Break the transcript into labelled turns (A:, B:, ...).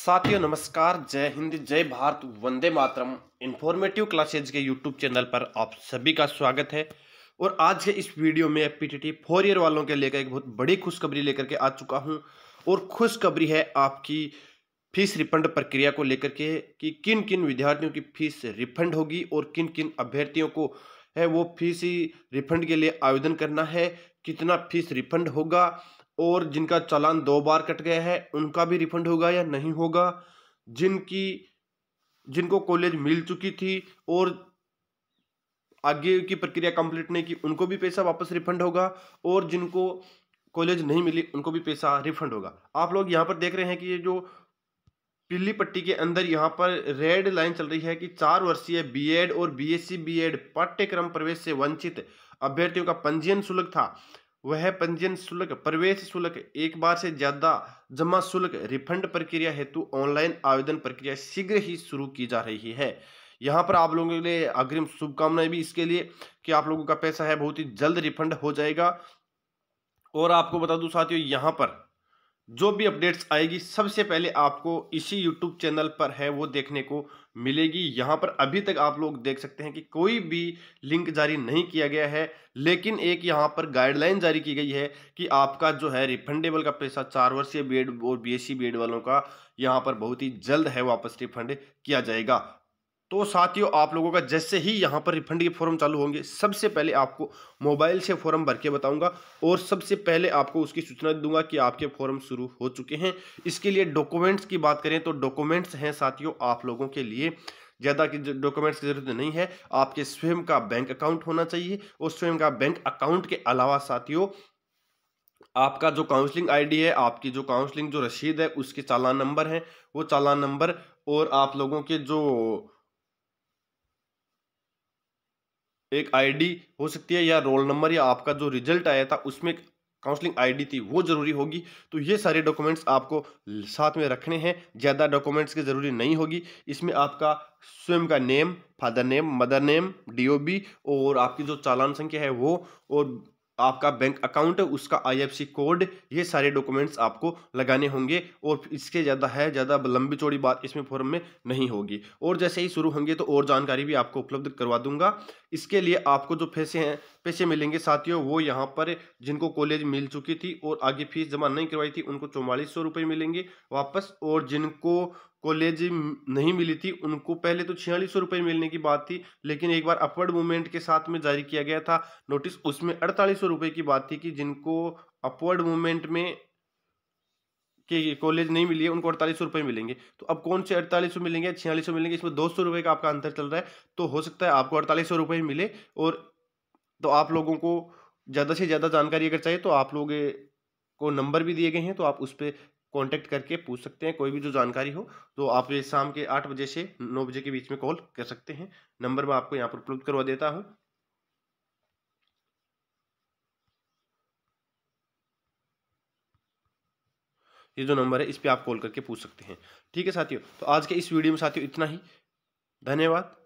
A: साथियों नमस्कार जय हिंद जय भारत वंदे मातरम इन्फॉर्मेटिव क्लासेज के यूट्यूब चैनल पर आप सभी का स्वागत है और आज के इस वीडियो में पी टी फोर ईयर वालों के लेकर एक बहुत बड़ी खुशखबरी लेकर के आ चुका हूं और खुशखबरी है आपकी फीस रिफंड प्रक्रिया को लेकर के कि किन किन विद्यार्थियों की फीस रिफंड होगी और किन किन अभ्यर्थियों को है वो फीस रिफंड के लिए आवेदन करना है कितना फीस रिफंड होगा और जिनका चालान दो बार कट गया है उनका भी रिफंड होगा या नहीं होगा जिनकी जिनको कॉलेज मिल चुकी थी और आगे की प्रक्रिया कंप्लीट नहीं की उनको भी पैसा वापस रिफंड होगा और जिनको कॉलेज नहीं मिली उनको भी पैसा रिफंड होगा आप लोग यहाँ पर देख रहे हैं कि ये जो पीली पट्टी के अंदर यहाँ पर रेड लाइन चल रही है कि चार वर्षीय बीएड और बीएससी बीएड पाठ्यक्रम प्रवेश से वंचित अभ्यर्थियों का पंजीयन शुल्क था वह पंजीयन शुल्क प्रवेश शुल्क एक बार से ज्यादा जमा शुल्क रिफंड प्रक्रिया हेतु ऑनलाइन आवेदन प्रक्रिया शीघ्र ही शुरू की जा रही है यहाँ पर आप लोगों के लिए अग्रिम शुभकामनाएं भी इसके लिए कि आप लोगों का पैसा है बहुत ही जल्द रिफंड हो जाएगा और आपको बता दूं साथियों यहाँ पर जो भी अपडेट्स आएगी सबसे पहले आपको इसी यूट्यूब चैनल पर है वो देखने को मिलेगी यहाँ पर अभी तक आप लोग देख सकते हैं कि कोई भी लिंक जारी नहीं किया गया है लेकिन एक यहाँ पर गाइडलाइन जारी की गई है कि आपका जो है रिफंडेबल का पैसा चार वर्षीय बी और बी एस e वालों का यहाँ पर बहुत ही जल्द है वापस रिफंड किया जाएगा तो साथियों आप लोगों का जैसे ही यहाँ पर रिफंड के फॉर्म चालू होंगे सबसे पहले आपको मोबाइल से फॉर्म भर के बताऊंगा और सबसे पहले आपको उसकी सूचना दूंगा कि आपके फॉर्म शुरू हो चुके हैं इसके लिए डॉक्यूमेंट्स की बात करें तो डॉक्यूमेंट्स हैं साथियों आप लोगों के लिए ज़्यादा की डॉक्यूमेंट्स की ज़रूरत नहीं है आपके स्वयं का बैंक अकाउंट होना चाहिए और स्वयं का बैंक अकाउंट के अलावा साथियों आपका जो काउंसलिंग आईडी है आपकी जो काउंसलिंग जो रसीद है उसके चालान नंबर है वो चालान नंबर और आप लोगों के जो एक आईडी हो सकती है या रोल नंबर या आपका जो रिजल्ट आया था उसमें काउंसलिंग आईडी थी वो ज़रूरी होगी तो ये सारे डॉक्यूमेंट्स आपको साथ में रखने हैं ज़्यादा डॉक्यूमेंट्स की ज़रूरी नहीं होगी इसमें आपका स्वयं का name father name mother name DOB और आपकी जो चालान संख्या है वो और आपका बैंक अकाउंट उसका आईएफएससी कोड ये सारे डॉक्यूमेंट्स आपको लगाने होंगे और इसके ज़्यादा है ज़्यादा लंबी चौड़ी बात इसमें फॉर्म में नहीं होगी और जैसे ही शुरू होंगे तो और जानकारी भी आपको उपलब्ध करवा दूंगा इसके लिए आपको जो पैसे हैं पैसे मिलेंगे साथियों वो यहाँ पर जिनको कॉलेज मिल चुकी थी और आगे फीस जमा नहीं करवाई थी उनको चौवालीस सौ मिलेंगे वापस और जिनको कॉलेज नहीं मिली थी उनको पहले तो छियालीस सौ रुपये मिलने की बात थी लेकिन एक बार अपवर्ड मूवमेंट के साथ में जारी किया गया था नोटिस उसमें अड़तालीस सौ रुपये की बात थी कि जिनको अपवर्ड मूवमेंट में के कॉलेज नहीं मिली है उनको अड़तालीस सौ रुपये मिलेंगे तो अब कौन से अड़तालीस सौ मिलेंगे छियालीस सौ मिलेंगे इसमें दो सौ रुपये का आपका अंतर चल रहा है तो हो सकता है आपको अड़तालीस सौ रुपये मिले और तो आप लोगों को ज़्यादा से ज़्यादा जानकारी अगर चाहिए तो आप लोग को नंबर भी दिए गए हैं तो आप उस पर कांटेक्ट करके पूछ सकते हैं कोई भी जो जानकारी हो तो आप ये शाम के आठ बजे से नौ बजे के बीच में कॉल कर सकते हैं नंबर मैं आपको यहाँ पर उपलब्ध करवा देता हूँ ये जो नंबर है इस पर आप कॉल करके पूछ सकते हैं ठीक है साथियों तो आज के इस वीडियो में साथियों इतना ही धन्यवाद